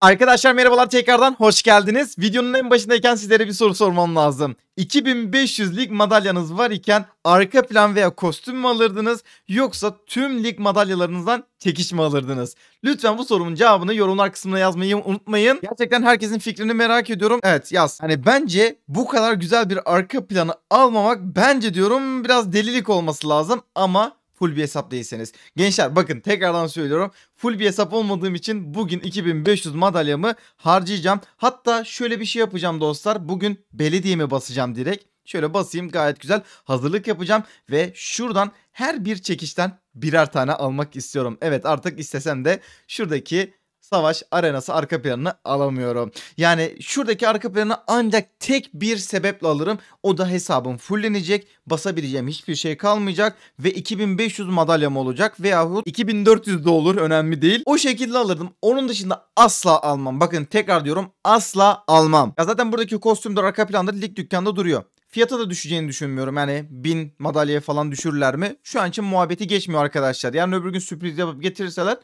Arkadaşlar merhabalar tekrardan hoş geldiniz. Videonun en başındayken sizlere bir soru sormam lazım. 2500 lig madalyanız var iken arka plan veya kostüm mü alırdınız yoksa tüm lig madalyalarınızdan çekiş mi alırdınız? Lütfen bu sorumun cevabını yorumlar kısmına yazmayı unutmayın. Gerçekten herkesin fikrini merak ediyorum. Evet yaz. Hani bence bu kadar güzel bir arka planı almamak bence diyorum biraz delilik olması lazım ama full bir hesap değilseniz. Gençler bakın tekrardan söylüyorum. Full bir hesap olmadığım için bugün 2500 madalyamı harcayacağım. Hatta şöyle bir şey yapacağım dostlar. Bugün belediyemi basacağım direkt. Şöyle basayım gayet güzel hazırlık yapacağım ve şuradan her bir çekişten birer tane almak istiyorum. Evet artık istesem de şuradaki savaş arenası arka planını alamıyorum. Yani şuradaki arka planı ancak tek bir sebeple alırım. O da hesabım fullenecek. Basabileceğim hiçbir şey kalmayacak. Ve 2500 madalyam olacak. Veyahut 2400 de olur önemli değil. O şekilde alırdım. Onun dışında asla almam. Bakın tekrar diyorum asla almam. Ya zaten buradaki kostümler arka planda lig dükkanda duruyor fiyata da düşeceğini düşünmüyorum. Yani bin madalyaya falan düşürürler mi? Şu an için muhabbeti geçmiyor arkadaşlar. Yani öbür gün sürpriz yapıp getirirseler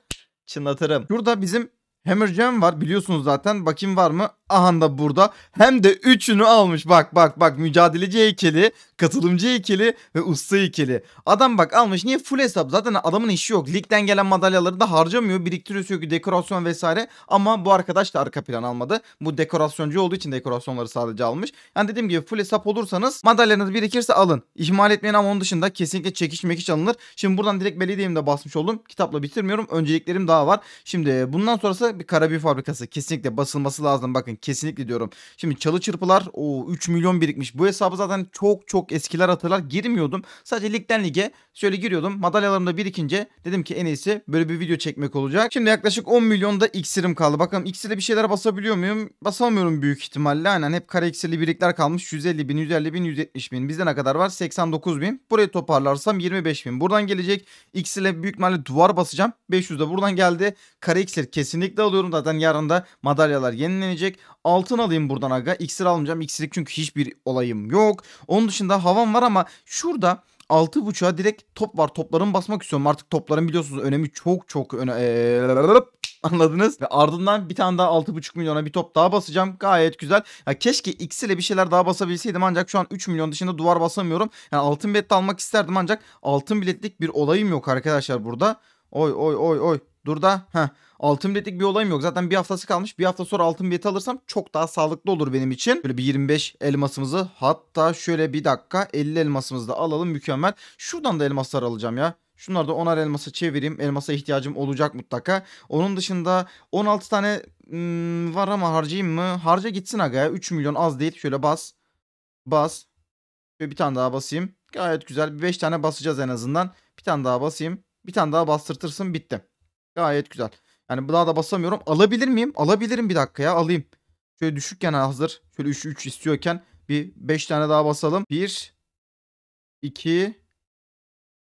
çınlatırım. Şurada bizim Hammerjam var biliyorsunuz zaten. Bakayım var mı? Aha da burada. Hem de üçünü almış. Bak bak bak mücadeleci heykeli, katılımcı heykeli ve usta heykeli. Adam bak almış. Niye full hesap? Zaten adamın işi yok. Ligden gelen madalyaları da harcamıyor. Biriktiriyor çünkü dekorasyon vesaire. Ama bu arkadaş da arka plan almadı. Bu dekorasyoncu olduğu için dekorasyonları sadece almış. Yani dediğim gibi full hesap olursanız madalyanız birikirse alın. İhmal etmeyin ama onun dışında kesinlikle çekişmek mekiş alınır. Şimdi buradan direkt belediyemde basmış oldum. Kitapla bitirmiyorum. Önceliklerim daha var. Şimdi bundan sonrası bir karabiber fabrikası. Kesinlikle basılması lazım bakın kesinlikle diyorum. Şimdi çalı çırpılar o 3 milyon birikmiş. Bu hesabı zaten çok çok eskiler hatırlar girmiyordum. Sadece ligden lige şöyle giriyordum. Madalyalarım da birikince dedim ki en iyisi böyle bir video çekmek olacak. Şimdi yaklaşık 10 milyon da iksirim kaldı. Bakalım iksirle bir şeyler basabiliyor muyum? Basamıyorum büyük ihtimalle. Aynen hep kare iksirli birikler kalmış. 150 bin, 150 bin, 170 bin. Bizde ne kadar var? 89 bin. Burayı toparlarsam 25 bin. Buradan gelecek iksirle büyük ihtimalle duvar basacağım. 500 de buradan geldi. Kare iksir kesinlikle Çelikli alıyorum zaten yarın da madalyalar yenilenecek. Altın alayım buradan aga. İksir almayacağım. İksirik çünkü hiçbir olayım yok. Onun dışında havan var ama şurada altı 6.5'a direkt top var. Topların basmak istiyorum. Artık topların biliyorsunuz önemi çok çok öne... Ee... Anladınız? Ve ardından bir tane daha altı buçuk milyona bir top daha basacağım. Gayet güzel. Ya keşke X ile bir şeyler daha basabilseydim ancak şu an 3 milyon dışında duvar basamıyorum. Yani altın bilet almak isterdim ancak altın biletlik bir olayım yok arkadaşlar burada. Oy oy oy oy. Dur da. Heh altın biletlik bir olayım yok. Zaten bir haftası kalmış. Bir hafta sonra altın bileti alırsam çok daha sağlıklı olur benim için. Böyle bir 25 elmasımızı hatta şöyle bir dakika 50 elmasımızı da alalım mükemmel. Şuradan da elmaslar alacağım ya. Şunları da 10'ar elmasa çevireyim. Elmasa ihtiyacım olacak mutlaka. Onun dışında 16 tane hmm, var ama harcayayım mı? Harca gitsin aga ya. 3 milyon az değil. Şöyle bas. Bas. Şöyle bir tane daha basayım. Gayet güzel. Bir 5 tane basacağız en azından. Bir tane daha basayım. Bir tane daha bastırtırsın. Bitti. Gayet güzel. Hani daha da basamıyorum. Alabilir miyim? Alabilirim bir dakika ya alayım. Şöyle düşükken hazır. Şöyle 3 3 istiyorken bir 5 tane daha basalım. 1 2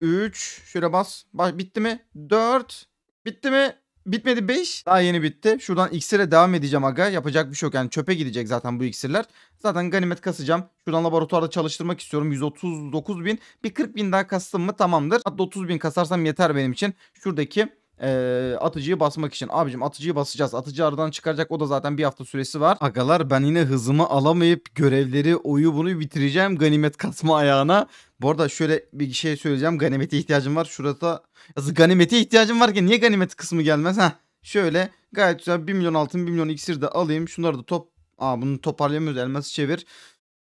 3 şöyle bas. bas. Bitti mi? 4 bitti mi? Bitmedi 5. Daha yeni bitti. Şuradan iksire devam edeceğim aga. Yapacak bir şey yok. Yani çöpe gidecek zaten bu iksirler. Zaten ganimet kasacağım. Şuradan laboratuvarda çalıştırmak istiyorum. 139 bin. Bir 40 bin daha kastım mı tamamdır. Hatta 30 bin kasarsam yeter benim için. Şuradaki e, atıcıyı basmak için. Abicim atıcıyı basacağız. Atıcı aradan çıkaracak o da zaten bir hafta süresi var. Agalar ben yine hızımı alamayıp görevleri oyu bunu bitireceğim ganimet kasma ayağına. Bu arada şöyle bir şey söyleyeceğim. Ganimete ihtiyacım var. Şurada yazı ganimete ihtiyacım varken niye ganimet kısmı gelmez? Ha şöyle gayet güzel 1 milyon altın 1 milyon iksir de alayım. Şunları da top Aa bunu toparlayamıyoruz. Elması çevir.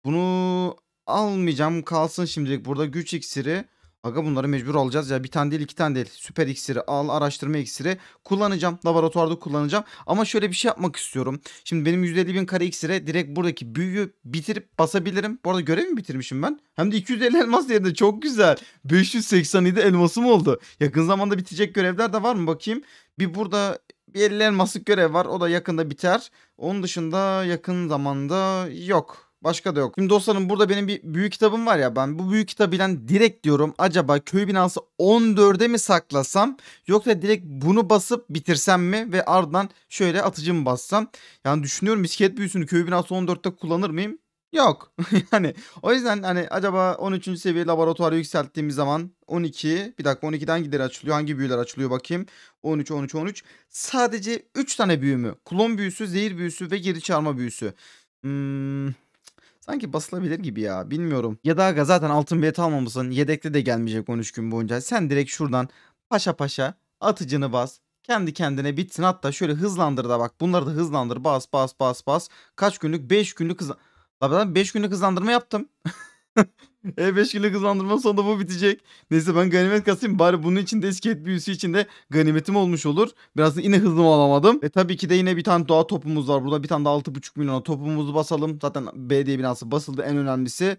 Bunu almayacağım. Kalsın şimdilik burada güç iksiri. Aga bunları mecbur alacağız ya. Bir tane değil iki tane değil. Süper iksiri al araştırma iksiri kullanacağım. Laboratuvarda kullanacağım. Ama şöyle bir şey yapmak istiyorum. Şimdi benim 150 bin kare iksire direkt buradaki büyüyü bitirip basabilirim. Bu arada görev mi bitirmişim ben? Hem de 250 elmas yerinde çok güzel. 587 elmasım oldu. Yakın zamanda bitecek görevler de var mı bakayım. Bir burada bir 50 elmaslık görev var. O da yakında biter. Onun dışında yakın zamanda yok. Başka da yok. Şimdi dostlarım burada benim bir büyük kitabım var ya ben bu büyük kitabıyla direkt diyorum acaba köy binası 14'e mi saklasam yoksa direkt bunu basıp bitirsem mi ve ardından şöyle atıcımı bassam. Yani düşünüyorum misket büyüsünü köy binası 14'te kullanır mıyım? Yok. yani o yüzden hani acaba 13. seviye laboratuvarı yükselttiğimiz zaman 12 bir dakika 12'den gider açılıyor. Hangi büyüler açılıyor bakayım. 13 13 13. Sadece 3 tane büyü mü? Klon büyüsü, zehir büyüsü ve geri çağırma büyüsü. Hmm, Sanki basılabilir gibi ya. Bilmiyorum. Ya da aga zaten altın bilet almamışsın. yedekte de gelmeyecek 13 gün boyunca. Sen direkt şuradan paşa paşa atıcını bas. Kendi kendine bitsin. Hatta şöyle hızlandır da bak. Bunları da hızlandır. Bas bas bas bas. Kaç günlük? 5 günlük hızlandır. Ben 5 günlük hızlandırma yaptım. E5 günlük hızlandırma sonunda bu bitecek. Neyse ben ganimet kasayım bari bunun için de iskelet büyüsü için de ganimetim olmuş olur. Biraz yine hızımı alamadım. Ve tabii ki de yine bir tane doğa topumuz var. Burada bir tane de 6.5 milyona topumuzu basalım. Zaten B belediye binası basıldı en önemlisi.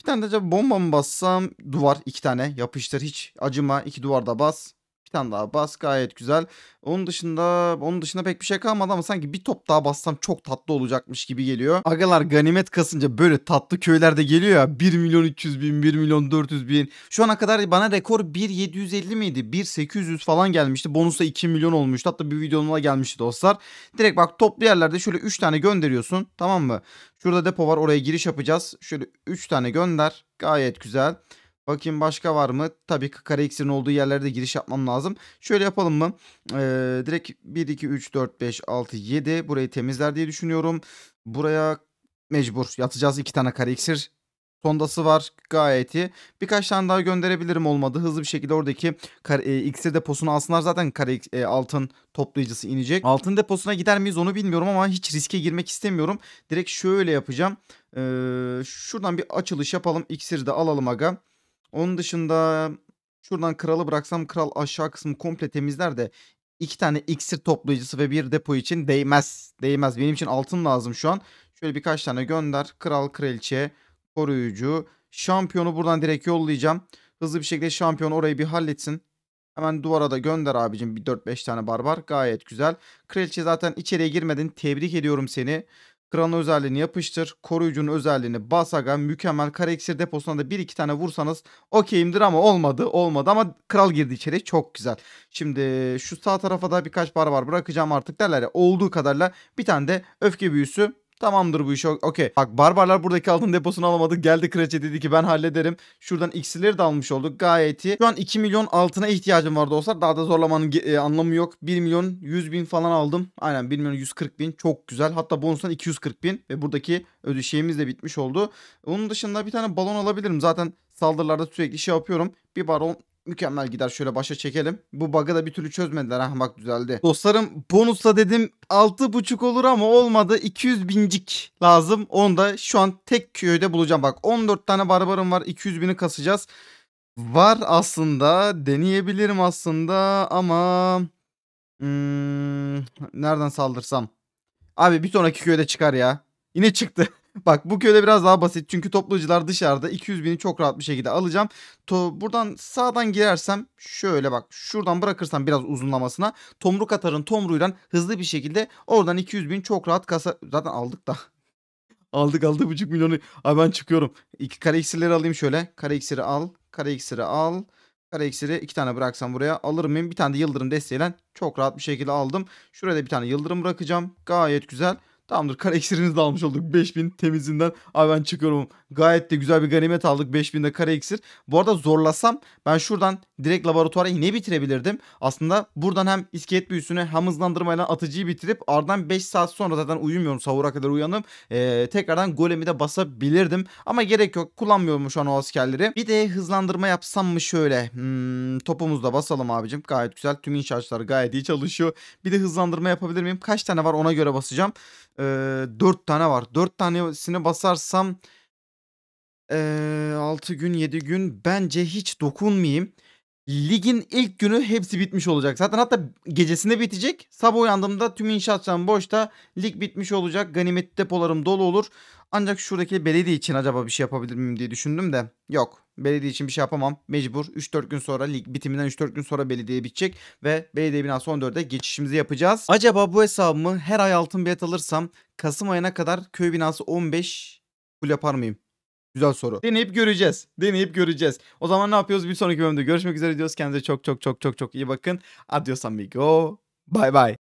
Bir tane de acaba bomba mı bassam? Duvar iki tane yapıştır hiç acıma iki duvarda bas tane daha bas gayet güzel. Onun dışında onun dışında pek bir şey kalmadı ama sanki bir top daha bassam çok tatlı olacakmış gibi geliyor. Agalar ganimet kasınca böyle tatlı köylerde geliyor ya 1 milyon 200 bin 1 milyon 400 bin. Şu ana kadar bana rekor 1 750 miydi 1 800 falan gelmişti. Bonusa 2 milyon olmuştu hatta bir videonuna gelmişti dostlar. Direkt bak toplu yerlerde şöyle 3 tane gönderiyorsun tamam mı? Şurada depo var oraya giriş yapacağız. Şöyle 3 tane gönder gayet güzel. Bakayım başka var mı? Tabii ki kare x'in olduğu yerlerde giriş yapmam lazım. Şöyle yapalım mı? Ee, direkt 1, 2, 3, 4, 5, 6, 7 burayı temizler diye düşünüyorum. Buraya mecbur yatacağız. iki tane kare iksir sondası var gayet iyi. Birkaç tane daha gönderebilirim olmadı. Hızlı bir şekilde oradaki kare, e, iksir deposunu alsınlar. Zaten kare e, altın toplayıcısı inecek. Altın deposuna gider miyiz onu bilmiyorum ama hiç riske girmek istemiyorum. Direkt şöyle yapacağım. Ee, şuradan bir açılış yapalım. İksiri de alalım aga. Onun dışında şuradan kralı bıraksam kral aşağı kısmı komple temizler de iki tane iksir toplayıcısı ve bir depo için değmez. Değmez. Benim için altın lazım şu an. Şöyle birkaç tane gönder. Kral, kraliçe, koruyucu. Şampiyonu buradan direkt yollayacağım. Hızlı bir şekilde şampiyon orayı bir halletsin. Hemen duvara da gönder abicim bir 4-5 tane barbar. Gayet güzel. Kraliçe zaten içeriye girmedin. Tebrik ediyorum seni. Kralın özelliğini yapıştır. Koruyucunun özelliğini Basaga mükemmel kare iksir deposuna da bir iki tane vursanız okeyimdir ama olmadı. Olmadı ama kral girdi içeri. Çok güzel. Şimdi şu sağ tarafa da birkaç var bırakacağım artık derler ya. Olduğu kadarla bir tane de öfke büyüsü Tamamdır bu iş okey. Bak barbarlar buradaki altın deposunu alamadı. Geldi kraliçe dedi ki ben hallederim. Şuradan iksirleri de almış olduk. Gayet iyi. Şu an 2 milyon altına ihtiyacım vardı olsa daha da zorlamanın e, anlamı yok. 1 milyon 100 bin falan aldım. Aynen 1 milyon 140 bin. Çok güzel. Hatta bonustan 240 bin. Ve buradaki ödüşeğimiz de bitmiş oldu. Onun dışında bir tane balon alabilirim. Zaten saldırılarda sürekli şey yapıyorum. Bir balon Mükemmel gider şöyle başa çekelim. Bu bug'ı da bir türlü çözmediler. Ha bak düzeldi. Dostlarım bonusla dedim 6.5 olur ama olmadı. 200 bincik lazım. Onu da şu an tek köyde bulacağım. Bak 14 tane barbarım var. 200 bini kasacağız. Var aslında. Deneyebilirim aslında ama... Hmm, nereden saldırsam? Abi bir sonraki köyde çıkar ya. Yine çıktı. Bak bu köyde biraz daha basit çünkü toplayıcılar dışarıda 200 bini çok rahat bir şekilde alacağım. To buradan sağdan girersem şöyle bak şuradan bırakırsam biraz uzunlamasına tomruk atarın tomruyla hızlı bir şekilde oradan 200 bin çok rahat kasa zaten aldık da. aldık aldı buçuk milyonu. Abi ben çıkıyorum. İki kare iksirleri alayım şöyle. Kare iksiri al. Kare iksiri al. kare iksiri iki tane bıraksam buraya alırım benim. Bir tane de yıldırım desteğiyle çok rahat bir şekilde aldım. Şuraya da bir tane yıldırım bırakacağım. Gayet güzel. Tamamdır kara iksirinizi de almış olduk. 5000 temizinden. Abi ben çıkıyorum. Gayet de güzel bir ganimet aldık. 5000 de kara eksir. Bu arada zorlasam ben şuradan direkt laboratuvara yine bitirebilirdim. Aslında buradan hem iskelet büyüsünü hem hızlandırmayla atıcıyı bitirip ardından 5 saat sonra zaten uyumuyorum. Savura kadar uyanıp ee, tekrardan golemi de basabilirdim. Ama gerek yok. Kullanmıyorum şu an o askerleri. Bir de hızlandırma yapsam mı şöyle. Hmm, topumuzda basalım abicim. Gayet güzel. Tüm inşaatçılar gayet iyi çalışıyor. Bir de hızlandırma yapabilir miyim? Kaç tane var ona göre basacağım. Ee, e, 4 tane var. 4 tanesini basarsam e, 6 gün 7 gün bence hiç dokunmayayım ligin ilk günü hepsi bitmiş olacak. Zaten hatta gecesinde bitecek. Sabah uyandığımda tüm inşaatçılarım boşta. Lig bitmiş olacak. Ganimet depolarım dolu olur. Ancak şuradaki belediye için acaba bir şey yapabilir miyim diye düşündüm de yok. Belediye için bir şey yapamam. Mecbur 3-4 gün sonra lig bitiminden 3-4 gün sonra belediye bitecek ve belediye binası 14'e geçişimizi yapacağız. Acaba bu hesabımı her ay altın bilet alırsam Kasım ayına kadar köy binası 15 full yapar mıyım? Güzel soru. Deneyip göreceğiz. Deneyip göreceğiz. O zaman ne yapıyoruz? Bir sonraki bölümde görüşmek üzere diyoruz. Kendinize çok çok çok çok çok iyi bakın. Adios amigo. Bye bye.